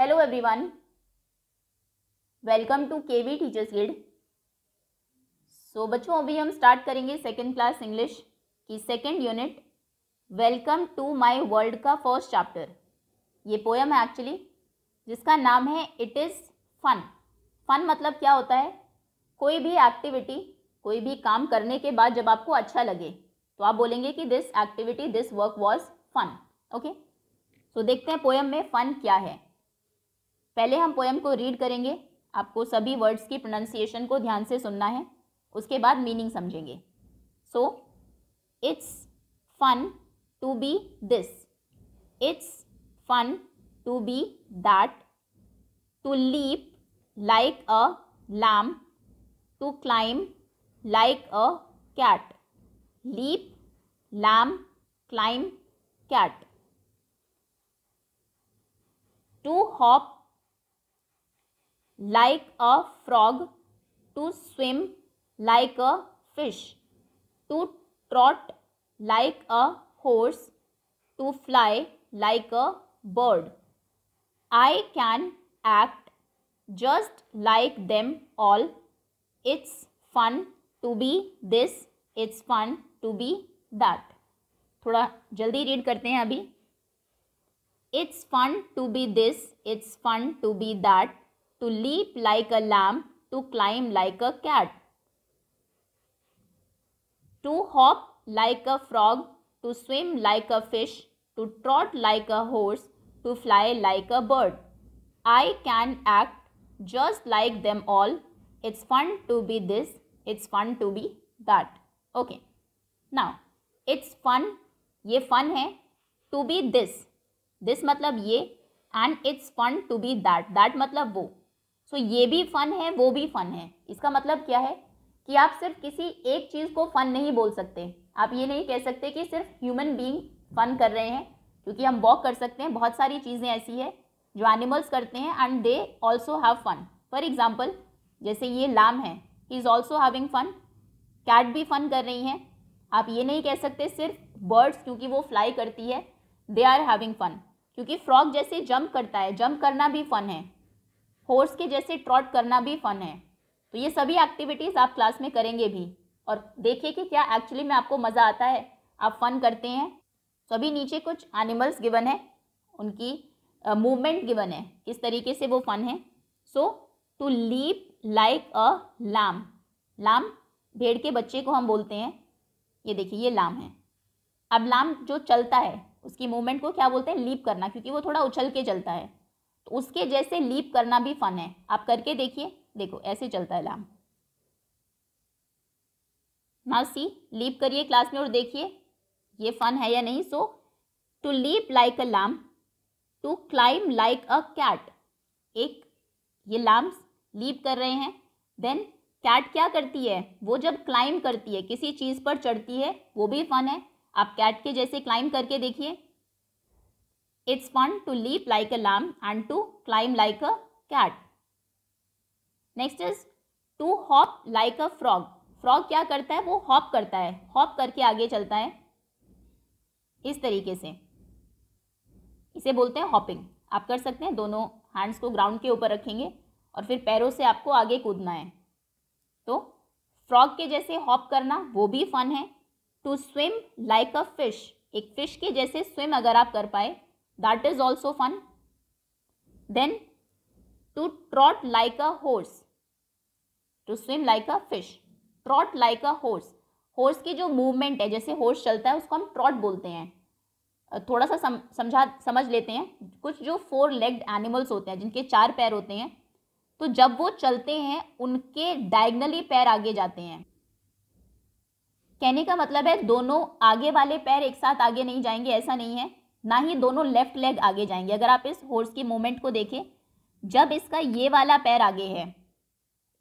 Hello everyone welcome to K V teachers guide so बच्चों अभी हम स्टार्ट करेंगे सेकेंड क्लास इंग्लिश की second unit welcome to my world का first chapter ये पोयम है एक्चुअली जिसका नाम है इट इज़ फन फन मतलब क्या होता है कोई भी एक्टिविटी कोई भी काम करने के बाद जब आपको अच्छा लगे तो आप बोलेंगे कि this activity this work was fun okay so देखते हैं पोयम में फ़न क्या है पहले हम पोएम को रीड करेंगे आपको सभी वर्ड्स की प्रोनाउंसिएशन को ध्यान से सुनना है उसके बाद मीनिंग समझेंगे so it's fun to be this it's fun to be that to leap like a lamb to climb like a cat leap lamb climb cat to hop like a frog to swim like a fish to trot like a horse to fly like a bird i can act just like them all it's fun to be this it's fun to be that थोड़ा जल्दी read करते हैं अभी it's fun to be this it's fun to be that to leap like a lamb to climb like a cat to hop like a frog to swim like a fish to trot like a horse to fly like a bird I can act just like them all it's fun to be this it's fun to be that okay now it's fun ये fun है to be this this मतलब ये and it's fun to be that that मतलब वो सो ये भी fun है वो भी फन है इसका मतलब क्या है कि आप सिर्फ किसी एक चीज़ को फन नहीं बोल सकते आप ये नहीं कह सकते कि सिर्फ ह्यूमन बींग फन कर रहे हैं क्योंकि हम वॉक कर सकते हैं बहुत सारी चीज़ें ऐसी है जो एनिमल्स करते हैं and they also have fun for example जैसे ये लाम है he is also having fun cat भी फन कर रही हैं आप ये नहीं कह सकते सिर्फ बर्ड्स क्योंकि वो फ्लाई करती है दे आर हैविंग फन क्योंकि फ्रॉग जैसे जंप करता है जंप करना भी फन है हॉर्स के जैसे ट्रॉट करना भी फन है तो ये सभी एक्टिविटीज़ आप क्लास में करेंगे भी और देखिए कि क्या एक्चुअली में आपको मज़ा आता है आप फन करते हैं तो अभी नीचे कुछ एनिमल्स गिवन है उनकी मूवमेंट गिवन है किस तरीके से वो फन है so to leap like a lamb lamb भेड़ के बच्चे को हम बोलते हैं ये देखिए ये लाम है अब लाम जो चलता है उसकी मूवमेंट को क्या बोलते हैं लीप करना क्योंकि वो थोड़ा उछल के चलता है तो उसके जैसे लीप करना भी फन है आप करके देखिए देखो ऐसे चलता है लाम नाउ सी लीप करिए क्लास में और देखिए ये फन है या नहीं so to leap like a lamb to climb like a cat एक ये लाम लीप कर रहे हैं देन कैट क्या करती है वो जब क्लाइम करती है किसी चीज़ पर चढ़ती है वो भी फन है आप कैट के जैसे क्लाइम करके देखिए It's fun to leap like a lamb and to climb like a cat. Next is to hop like a frog frog क्या करता है वो हॉप करता है हॉप करके आगे चलता है इस तरीके से इसे बोलते हैं हॉपिंग आप कर सकते हैं दोनों हैंड्स को ग्राउंड के ऊपर रखेंगे और फिर पैरों से आपको आगे कूदना है तो फ्रॉग के जैसे हॉप करना वो भी फन है to swim like a fish एक फिश के जैसे स्विम अगर आप कर पाए that is also fun then to trot like a horse to swim like a fish trot like a horse horse की जो मूवमेंट है जैसे horse चलता है उसको हम trot बोलते हैं थोड़ा सा सम, समझा समझ लेते हैं कुछ जो फोर लेग्ड एनिमल्स होते हैं जिनके चार पैर होते हैं तो जब वो चलते हैं उनके डायगनली पैर आगे जाते हैं कहने का मतलब है दोनों आगे वाले पैर एक साथ आगे नहीं जाएंगे ऐसा नहीं है ना ही दोनों लेफ्ट लेग आगे जाएंगे अगर आप इस हॉर्स की मूवमेंट को देखें जब इसका ये वाला पैर आगे है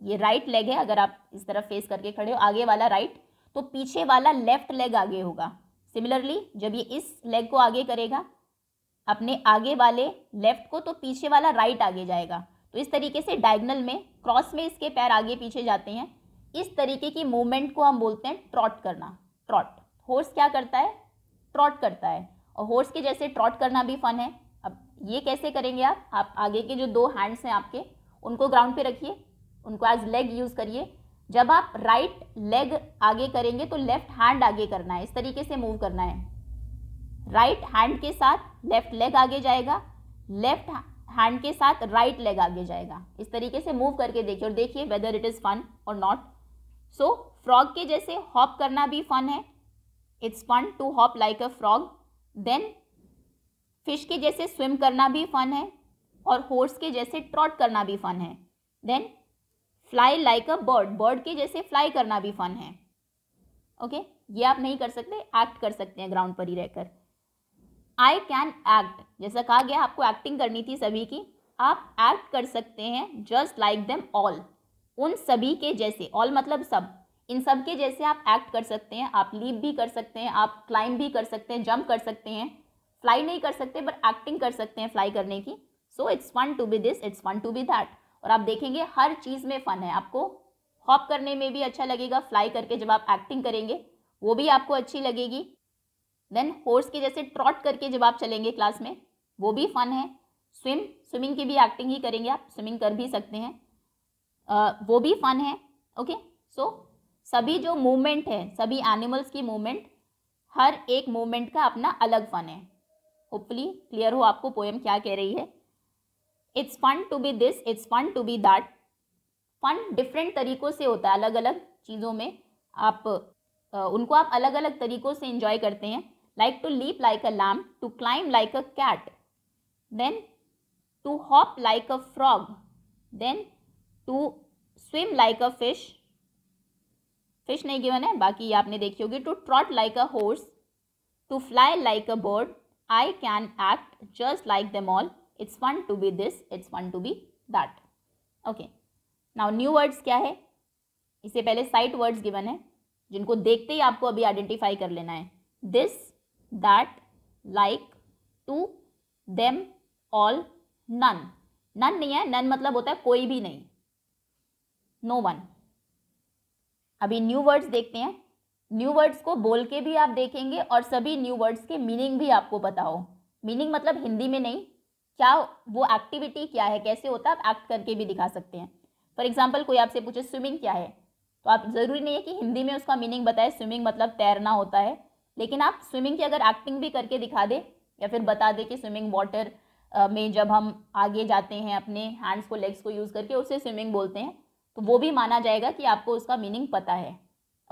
ये राइट लेग है अगर आप इस तरफ फेस करके खड़े हो आगे वाला राइट तो पीछे वाला लेफ्ट लेग आगे होगा सिमिलरली जब ये इस लेग को आगे करेगा अपने आगे वाले लेफ्ट को तो पीछे वाला राइट आगे जाएगा तो इस तरीके से डायगनल में क्रॉस में इसके पैर आगे पीछे जाते हैं इस तरीके की मूवमेंट को हम बोलते हैं ट्रॉट करना ट्रॉट हॉर्स क्या करता है ट्रॉट करता है और हॉर्स के जैसे ट्रॉट करना भी फन है अब ये कैसे करेंगे आप आप आगे के जो दो हैंड्स हैं आपके उनको ग्राउंड पे रखिए उनको एज लेग यूज़ करिए जब आप राइट लेग आगे करेंगे तो लेफ्ट हैंड आगे करना है इस तरीके से मूव करना है राइट हैंड के साथ लेफ्ट लेग आगे जाएगा लेफ्ट हैंड के साथ राइट लेग आगे जाएगा इस तरीके से मूव करके देखिए और देखिए वेदर इट इज़ फन और नॉट सो फ्रॉग के जैसे हॉप करना भी फन है it's fun to hop like a frog then fish के जैसे स्विम करना भी फन है और हॉर्स के जैसे ट्रॉट करना भी फन है then fly like a bird bird के जैसे फ्लाई करना भी फन है ओके okay? ये आप नहीं कर सकते एक्ट कर सकते हैं ग्राउंड पर ही रहकर आई कैन एक्ट जैसा कहा गया आपको एक्टिंग करनी थी सभी की आप एक्ट कर सकते हैं जस्ट लाइक देम ऑल उन सभी के जैसे ऑल मतलब सब इन सब के जैसे आप एक्ट कर सकते हैं आप लीप भी कर सकते हैं आप क्लाइंब भी कर सकते हैं जंप कर सकते हैं फ्लाई नहीं कर सकते बट एक्टिंग कर सकते हैं फ्लाई करने की so it's fun to be this it's fun to be that और आप देखेंगे हर चीज़ में फ़न है आपको हॉप करने में भी अच्छा लगेगा फ्लाई करके जब आप एक्टिंग करेंगे वो भी आपको अच्छी लगेगी देन हॉर्स के जैसे ट्रॉट करके जब आप चलेंगे क्लास में वो भी फन है स्विम स्विमिंग की भी एक्टिंग ही करेंगे आप स्विमिंग कर भी सकते हैं uh, वो भी फन है ओके सो सभी जो मूवमेंट है सभी एनिमल्स की मूवमेंट हर एक मूवमेंट का अपना अलग फन है ओपली क्लियर हो आपको पोएम क्या कह रही है it's fun to be this it's fun to be that fun different तरीक़ों से होता है अलग अलग चीज़ों में आप उनको आप अलग अलग तरीक़ों से इंजॉय करते हैं like to leap like a lamb to climb like a cat then to hop like a frog then to swim like a fish fish नहीं गिवन है बाकी ये आपने देखी होगी to trot like a horse to fly like a bird I can act just like them all it's one to be this it's one to be that okay now new words क्या है इससे पहले sight words given है जिनको देखते ही आपको अभी identify कर लेना है this that like to them all none none नहीं है नन मतलब होता है कोई भी नहीं नो वन अभी न्यू वर्ड्स देखते हैं न्यू वर्ड्स को बोल के भी आप देखेंगे और सभी न्यू वर्ड्स के मीनिंग भी आपको बताओ मीनिंग मतलब हिंदी में नहीं क्या वो एक्टिविटी क्या है कैसे होता है आप एक्ट करके भी दिखा सकते हैं फॉर एग्जाम्पल कोई आपसे पूछे स्विमिंग क्या है तो आप ज़रूरी नहीं है कि हिंदी में उसका मीनिंग बताए स्विमिंग मतलब तैरना होता है लेकिन आप स्विमिंग की अगर एक्टिंग भी करके दिखा दे या फिर बता दे कि स्विमिंग वाटर में जब हम आगे जाते हैं अपने हैंड्स को लेग्स को यूज़ करके उसे स्विमिंग बोलते हैं तो वो भी माना जाएगा कि आपको उसका मीनिंग पता है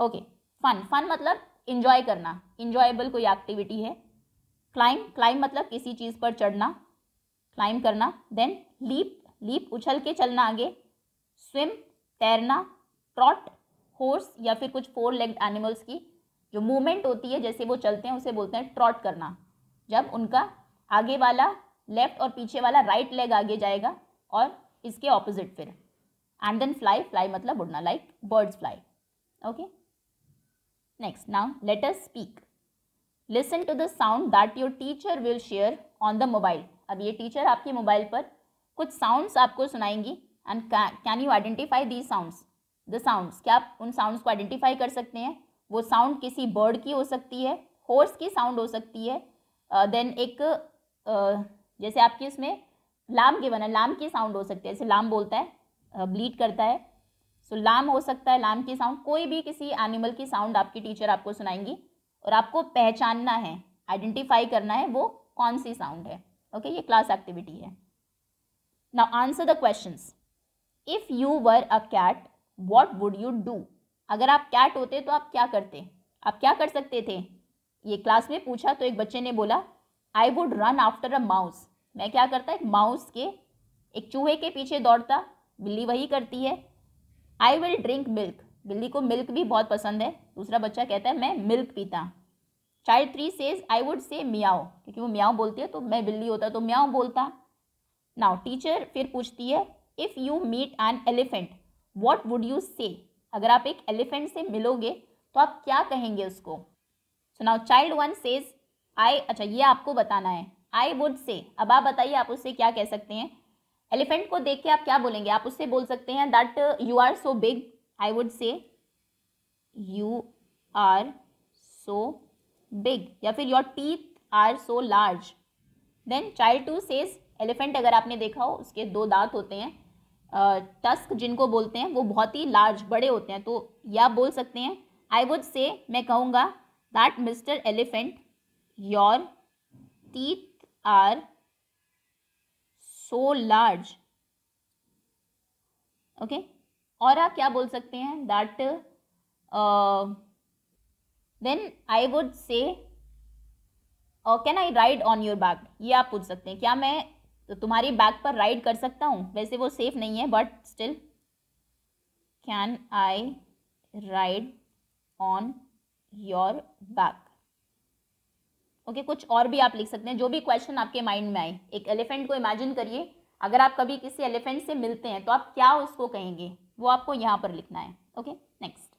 ओके फन फन मतलब इंजॉय करना इंजॉयबल कोई एक्टिविटी है क्लाइम क्लाइम मतलब किसी चीज़ पर चढ़ना क्लाइम करना देन लीप लीप उछल के चलना आगे स्विम तैरना ट्रॉट हॉर्स या फिर कुछ फोर लेग्ड एनिमल्स की जो मूवमेंट होती है जैसे वो चलते हैं उसे बोलते हैं ट्रॉट करना जब उनका आगे वाला लेफ्ट और पीछे वाला राइट लेग आगे जाएगा और इसके ऑपोजिट फिर एंड देन फ्लाई फ्लाई मतलब उड़ना like birds fly okay next now let us speak listen to the sound that your teacher will share on the mobile अब ये टीचर आपके मोबाइल पर कुछ साउंड्स आपको सुनाएंगी and can you identify these sounds the sounds क्या आप उन साउंड्स को आइडेंटिफाई कर सकते हैं वो साउंड किसी बर्ड की हो सकती है हॉर्स की साउंड हो सकती है देन uh, एक uh, जैसे आपकी उसमें लाम के बना लाम की साउंड हो सकती है जैसे लाम बोलता है ब्लीड करता है सो so, लाम हो सकता है लाम की साउंड कोई भी किसी एनिमल की साउंड आपकी टीचर आपको सुनाएंगी और आपको पहचानना है आइडेंटिफाई करना है वो कौन सी साउंड है ओके okay, ये क्लास एक्टिविटी है now answer the question if you were a cat what would you do अगर आप कैट होते तो आप क्या करते आप क्या कर सकते थे ये क्लास में पूछा तो एक बच्चे ने बोला I would run after a mouse मैं क्या करता एक माउस के एक चूहे के पीछे दौड़ता बिल्ली वही करती है आई विल ड्रिंक मिल्क बिल्ली को मिल्क भी बहुत पसंद है दूसरा बच्चा कहता है मैं मिल्क पीता child three says I would say meow क्योंकि वो म्याओ बोलती है तो मैं बिल्ली होता तो म्याओ बोलता नाउ टीचर फिर पूछती है if you meet an elephant what would you say अगर आप एक एलिफेंट से मिलोगे तो आप क्या कहेंगे उसको so now child one says I अच्छा ये आपको बताना है आई वुड से अब आप बताइए आप उससे क्या कह सकते हैं एलिफेंट को देख के आप क्या बोलेंगे आप उससे बोल सकते हैं that you are so big I would say you are so big या फिर your teeth are so large then child two says elephant अगर आपने देखा हो उसके दो दांत होते हैं टस्क uh, जिनको बोलते हैं वो बहुत ही लार्ज बड़े होते हैं तो या बोल सकते हैं आई वुड से मैं कहूँगा that mister elephant your teeth are so large okay और आप क्या बोल सकते हैं that then I would say can I ride on your back ये आप पूछ सकते हैं क्या मैं तुम्हारी बैग पर राइड कर सकता हूँ वैसे वो सेफ नहीं है but still can I ride on your back okay कुछ और भी आप लिख सकते हैं जो भी क्वेश्चन आपके माइंड में आए एक एलिफेंट को इमेजिन करिए अगर आप कभी किसी एलिफेंट से मिलते हैं तो आप क्या उसको कहेंगे वो आपको यहाँ पर लिखना है okay next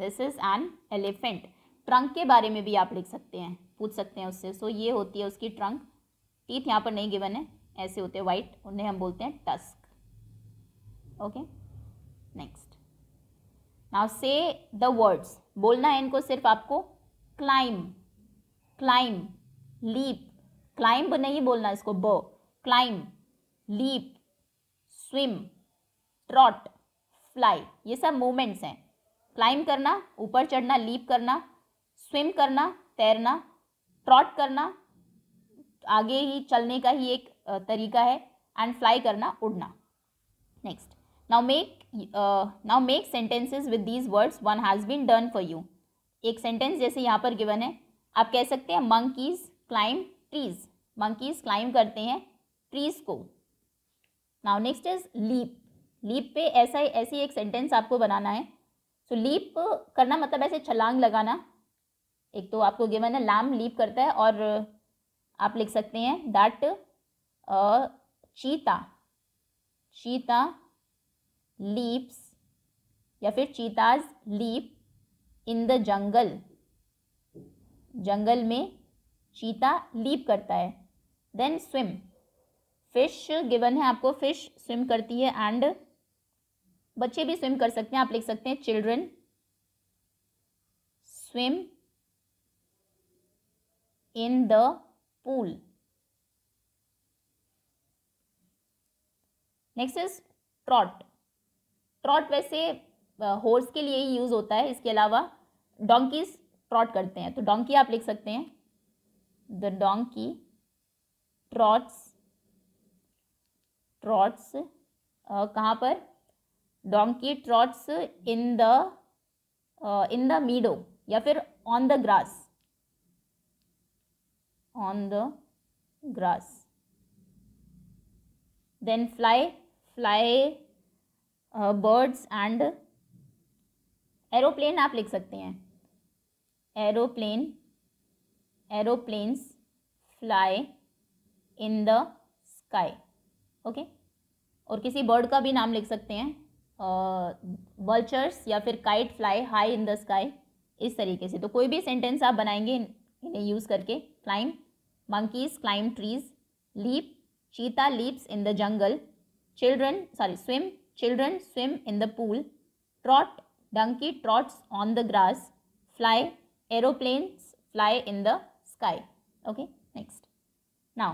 this is an elephant trunk के बारे में भी आप लिख सकते हैं पूछ सकते हैं उससे सो so, ये होती है उसकी ट्रंक टीथ यहाँ पर नहीं गिवन है ऐसे होते हैं वाइट उन्हें हम बोलते हैं tusk okay next now say the words बोलना है इनको सिर्फ आपको क्लाइम क्लाइम लीप क्लाइंब नहीं बोलना इसको ब climb leap swim trot fly ये सब मूवमेंट्स हैं क्लाइम करना ऊपर चढ़ना लीप करना स्विम करना तैरना ट्रॉट करना आगे ही चलने का ही एक तरीका है एंड फ्लाई करना उड़ना next now make now make sentences with these words one has been done for you एक सेंटेंस जैसे यहाँ पर गिवन है आप कह सकते हैं monkeys climb trees monkeys climb करते हैं ट्रीज को now next is leap leap पे ऐसा ऐसी एक सेंटेंस आपको बनाना है सो so, लीप करना मतलब ऐसे छलांग लगाना एक तो आपको गिवन है लैम लीप करता है और आप लिख सकते हैं दैट चीता चीता लीप्स या फिर चीताज लीप इन द जंगल जंगल में चीता लीप करता है देन स्विम फिश गिवन है आपको फिश स्विम करती है एंड बच्चे भी स्विम कर सकते हैं आप लिख सकते हैं children swim in the pool next is trot trot वैसे हॉर्स uh, के लिए ही यूज होता है इसके अलावा डोंकीज ट्रॉट करते हैं तो डोंकी आप लिख सकते हैं द डोंकी ट्रॉट्स ट्रॉट्स कहाँ पर donkey trots in the in the meadow या फिर on the grass on the grass then fly fly birds and aeroplane आप लिख सकते हैं aeroplane aeroplanes fly in the sky okay और किसी बर्ड का भी नाम लिख सकते हैं बल्चर्स या फिर kite fly high in the sky इस तरीके से तो कोई भी सेंटेंस आप बनाएंगे इन्हें यूज़ करके climb monkeys climb trees leap cheetah leaps in the jungle children sorry swim children swim in the pool trot donkey trots on the grass fly aeroplanes fly in the sky okay next now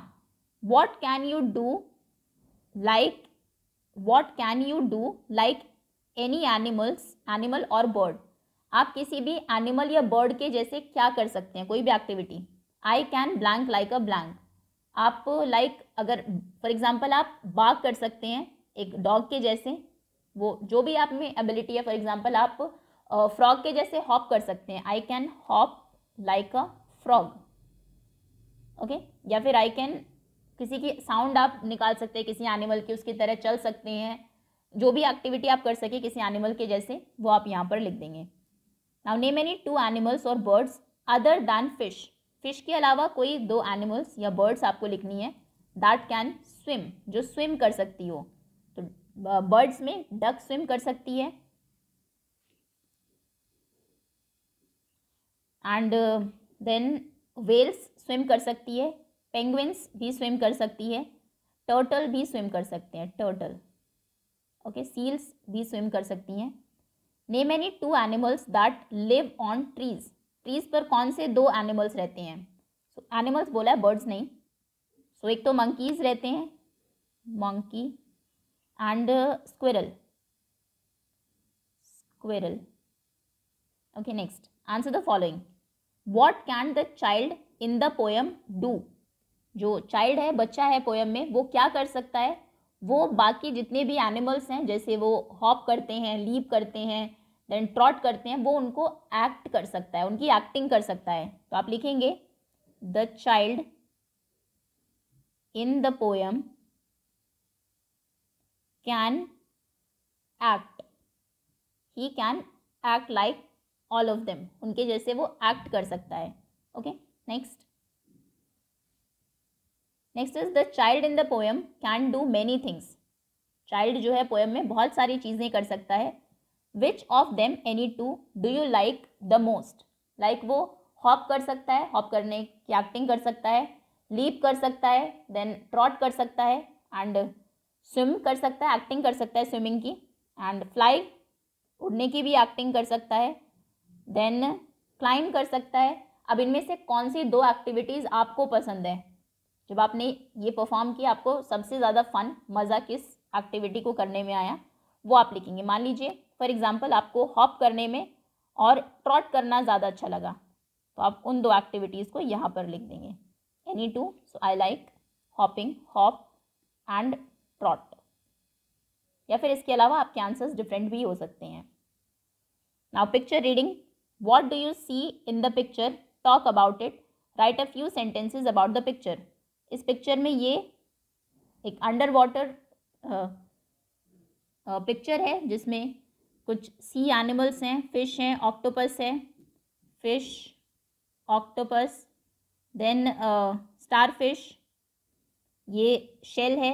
what can you do like what can you do like any animals animal or bird आप किसी भी animal या bird के जैसे क्या कर सकते हैं कोई भी activity I can blank like a blank आप लाइक like, अगर फॉर एग्जांपल आप बाग कर सकते हैं एक डॉग के जैसे वो जो भी आप में एबिलिटी है फॉर एग्जांपल आप फ्रॉग के जैसे हॉप कर सकते हैं I can hop like a frog okay या फिर आई कैन किसी की साउंड आप निकाल सकते हैं किसी एनिमल की उसकी तरह चल सकते हैं जो भी एक्टिविटी आप कर सके किसी एनिमल के जैसे वो आप यहाँ पर लिख देंगे now name any two animals और birds other than fish fish के अलावा कोई दो एनिमल्स या बर्ड्स आपको लिखनी है दैट कैन स्विम जो स्विम कर सकती हो तो बर्ड्स में डक स्विम कर सकती है एंड देन वेल्स स्विम कर सकती है पेंगुइन्स भी स्विम कर सकती है टर्टल भी स्विम कर सकते हैं टर्टल ओके सील्स भी स्विम कर सकती हैं name any two animals that live on trees trees पर कौन से दो एनिमल्स रहते हैं सो एनिमल्स बोला है बर्ड्स नहीं सो so, एक तो मंकीज रहते हैं monkey and squirrel squirrel okay next answer the following what can the child in the poem do जो चाइल्ड है बच्चा है पोएम में वो क्या कर सकता है वो बाकी जितने भी एनिमल्स हैं जैसे वो हॉप करते हैं लीप करते हैं देन ट्रॉट करते हैं वो उनको एक्ट कर सकता है उनकी एक्टिंग कर सकता है तो आप लिखेंगे the child in the poem can act he can act like all of them उनके जैसे वो एक्ट कर सकता है okay next next is the child in the poem can do many things child जो है पोएम में बहुत सारी चीज़ें कर सकता है which of them any two do you like the most like वो हॉप कर सकता है हॉप करने की एक्टिंग कर सकता है लीप कर सकता है देन ट्रॉट कर सकता है एंड स्विम कर सकता है एक्टिंग कर सकता है स्विमिंग की एंड फ्लाई उड़ने की भी एक्टिंग कर सकता है देन क्लाइंब कर सकता है अब इनमें से कौन सी दो एक्टिविटीज़ आपको पसंद है जब आपने ये परफॉर्म किया आपको सबसे ज़्यादा फन मज़ा किस एक्टिविटी को करने में आया वो आप लिखेंगे मान लीजिए फॉर एग्ज़ाम्पल आपको हॉप करने में और ट्रॉट करना ज़्यादा अच्छा लगा तो आप उन दो एक्टिविटीज़ को यहाँ पर लिख देंगे any two so I like hopping hop and trot या फिर इसके अलावा आपके आंसर्स डिफरेंट भी हो सकते हैं now picture reading what do you see in the picture talk about it write a few sentences about the picture इस पिक्चर में ये एक अंडर वाटर पिक्चर है जिसमें कुछ सी एनिमल्स हैं फिश हैं ऑक्टोपस है fish octopus then starfish ये शेल है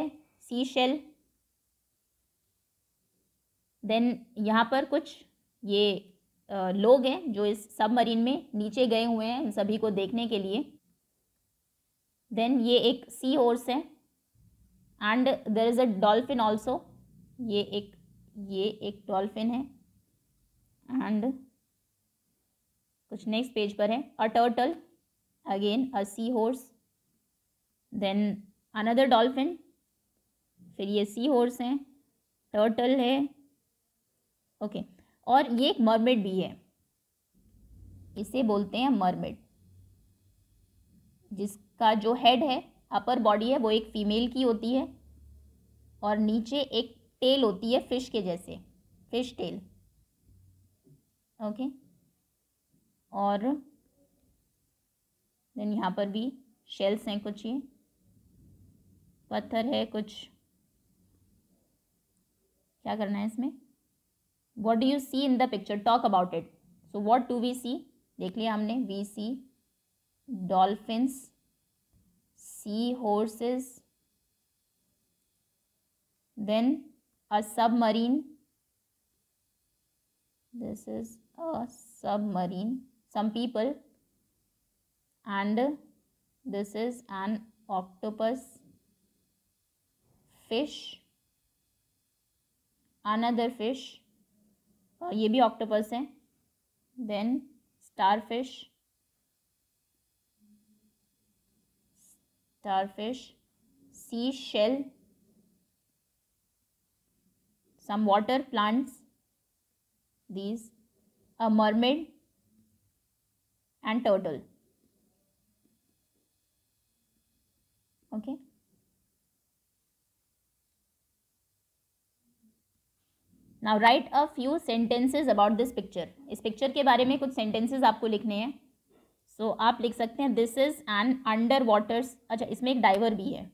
सी शेल देन यहाँ पर कुछ ये लोग हैं जो इस सबमरीन में नीचे गए हुए हैं उन सभी को देखने के लिए देन ये एक सी हॉर्स है and there is a dolphin also ये एक ये एक डॉल्फिन है एंड कुछ नेक्स्ट पेज पर है a turtle again a seahorse then another dolphin फिर ये सी हॉर्स हैं टर्टल है ओके okay. और ये एक मरमेड भी है इसे बोलते हैं मरमेड जिसका जो हेड है अपर बॉडी है वो एक फीमेल की होती है और नीचे एक टेल होती है फिश के जैसे फिश टेल ओके और देन यहाँ पर भी शेल्स हैं कुछ ये पत्थर है कुछ क्या करना है इसमें what do you see in the picture talk about it so what do we see देख लिया हमने we see dolphins sea horses then a submarine this is a submarine some people and this is an octopus fish another fish ये भी octopus हैं then starfish starfish seashell some water plants these a mermaid and turtle okay okay. Now write a few sentences about this picture इस picture के बारे में कुछ sentences आपको लिखने हैं सो so, आप लिख सकते हैं this is an under waters अच्छा इसमें एक डाइवर भी है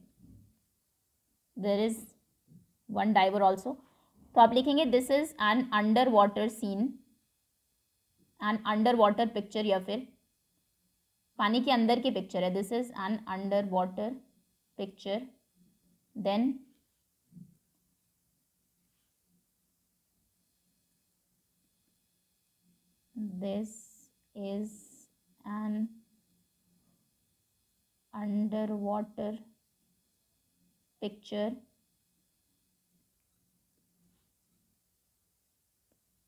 there is one diver also तो आप लिखेंगे this is an underwater scene an underwater picture या फिर पानी के अंदर की पिक्चर है this is an underwater picture then This is an underwater picture.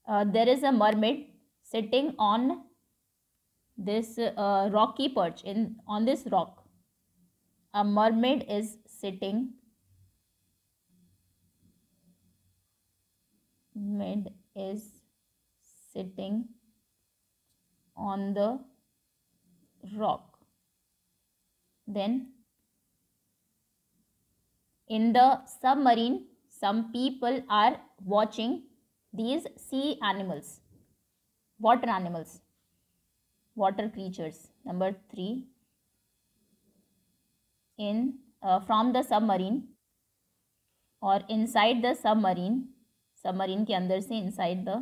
Uh, there is a mermaid sitting on this uh, rocky perch in on this rock a mermaid is sitting mermaid is sitting on the rock. Then in the submarine, some people are watching these sea animals, water animals, water creatures. Number three, in uh, from the submarine or inside the submarine, submarine के अंदर से inside the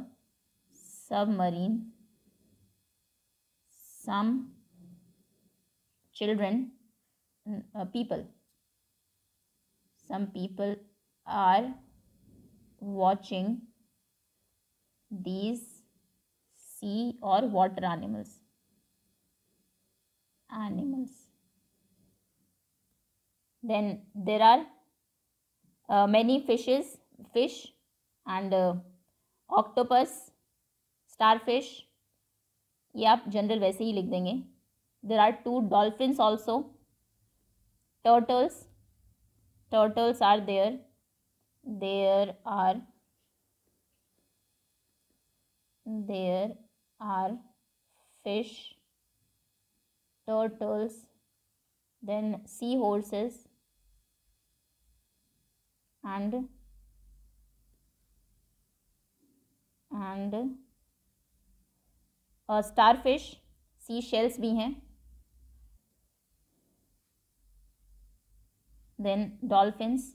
submarine some children mm, uh, people some people are watching these sea or water animals animals then there are uh, many fishes fish and uh, octopus starfish ये आप general वैसे ही लिख देंगे there are two dolphins also turtles turtles are there there are there are fish then seahorses and and Starfish, sea seashells भी हैं then dolphins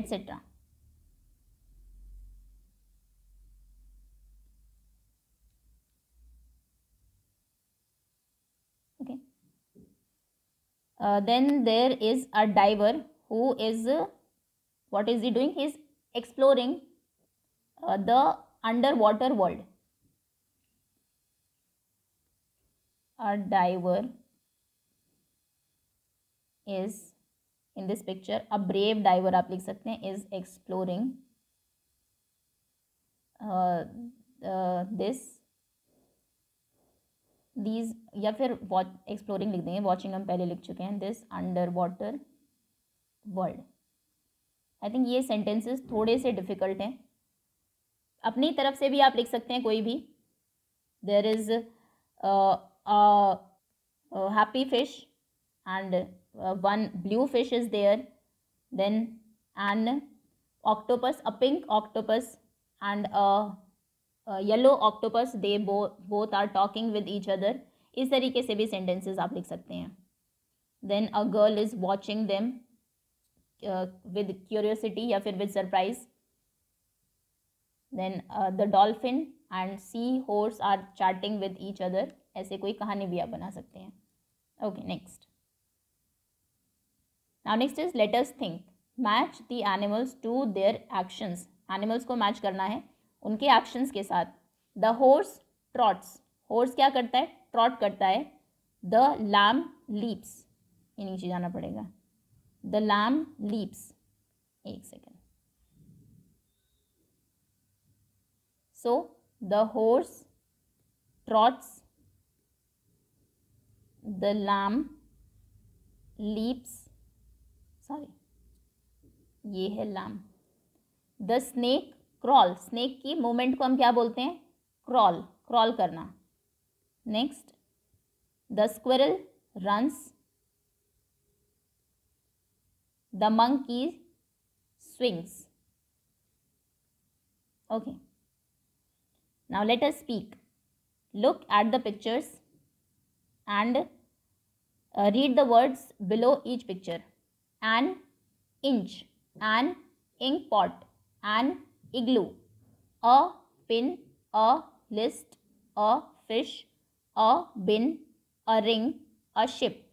etc. Okay. Uh, then there is a diver who is, uh, what is he doing? He is exploring uh, the underwater world. A diver is in this picture a brave diver aap likh sakte hain is exploring uh, uh, this these या फिर watch exploring लिख देंगे watching हम पहले लिख चुके हैं this underwater world I think ये सेंटेंसेस थोड़े से डिफ़िकल्ट हैं अपनी तरफ से भी आप लिख सकते हैं कोई भी there is happy fish and one blue fish is there then and octopus a pink octopus and yellow octopus they both are talking with each other इस तरीके से भी सेंटेंसेस आप लिख सकते हैं then a girl is watching them with uh, curiosity या फिर with surprise then the dolphin and seahorse are chatting with each other ऐसे कोई कहानी भी आप बना सकते हैं okay next now next is let's think match the animals to their actions animals को मैच करना है उनके एक्शंस के साथ द हॉर्स ट्रॉट्स हॉर्स क्या करता है ट्रॉट करता है द लैम लीप्स ये नीचे जाना पड़ेगा द लैम लीप्स एक second so the horse trots the lamb leaps sorry ये है lamb the snake crawl snake की मूवमेंट को हम क्या बोलते हैं क्रॉल क्रॉल करना next the squirrel runs The monkey swings. Okay. Now let us speak. Look at the pictures and uh, read the words below each picture. An inch, an ink pot, an igloo, a pin, a list, a fish, a bin, a ring, a ship.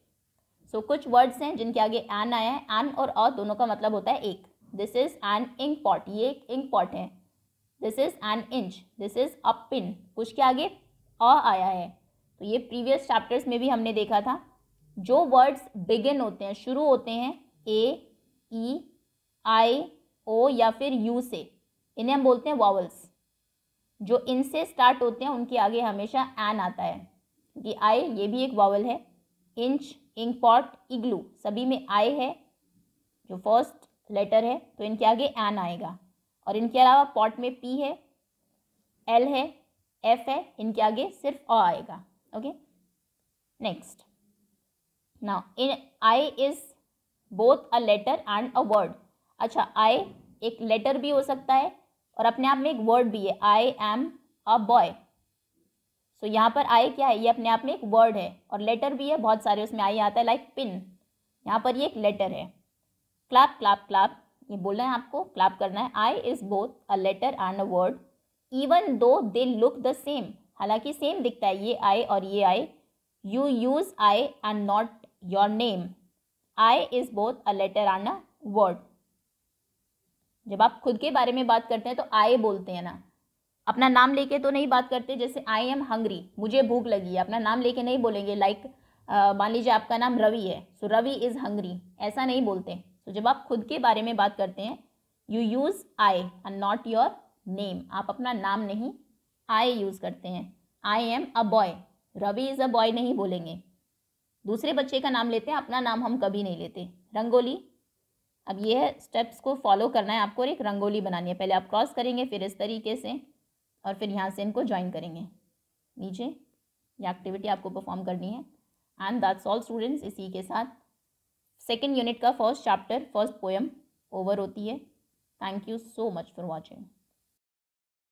So so, कुछ words हैं जिनके आगे N आया है N और अ दोनों का मतलब होता है एक this is an ink pot ये एक इंक पॉट है this is an inch this is a pin कुछ के आगे अ आया है तो ये प्रीवियस चैप्टर्स में भी हमने देखा था जो वर्ड्स बिगिन होते हैं शुरू होते हैं ए ई आई ओ या फिर यू से इन्हें हम बोलते हैं वॉवल्स जो इनसे स्टार्ट होते हैं उनके आगे हमेशा एन आता है कि आई ये भी एक वॉवल है इंच इंक पॉट इग्लू सभी में आई है जो फर्स्ट लेटर है तो इनके आगे एन आएगा और इनके अलावा पॉट में पी है एल है एफ है इनके आगे सिर्फ ओ आएगा okay next now in I is both a letter and a word अच्छा आई एक लेटर भी हो सकता है और अपने आप में एक वर्ड भी है I am a boy so so, यहाँ पर आई क्या है ये अपने आप में एक वर्ड है और लेटर भी है बहुत सारे उसमें आई आता है लाइक पिन यहाँ पर ये एक लेटर है क्लाप क्लाप क्लाप ये बोलना है आपको क्लाप करना है I is both a letter and a word even though they look the same हालांकि सेम दिखता है ये आई और ये I you use I and not your name I is both a letter and a word जब आप खुद के बारे में बात करते हैं तो आई बोलते हैं ना अपना नाम लेके तो नहीं बात करते जैसे आई एम हंग्री मुझे भूख लगी है अपना नाम लेके नहीं बोलेंगे लाइक मान लीजिए आपका नाम रवि है सो रवि इज़ हंग्री ऐसा नहीं बोलते सो so, जब आप खुद के बारे में बात करते हैं you use I and not your name आप अपना नाम नहीं आई यूज़ करते हैं I am a boy Ravi is a boy नहीं बोलेंगे दूसरे बच्चे का नाम लेते हैं अपना नाम हम कभी नहीं लेते रंगोली अब ये स्टेप्स को फॉलो करना है आपको और एक रंगोली बनानी है पहले आप क्रॉस करेंगे फिर इस तरीके से और फिर यहाँ से इनको ज्वाइन करेंगे नीचे ये एक्टिविटी आपको परफॉर्म करनी है एंड दैट्स ऑल स्टूडेंट्स इसी के साथ सेकेंड यूनिट का first chapter first poem over होती है thank you so much for watching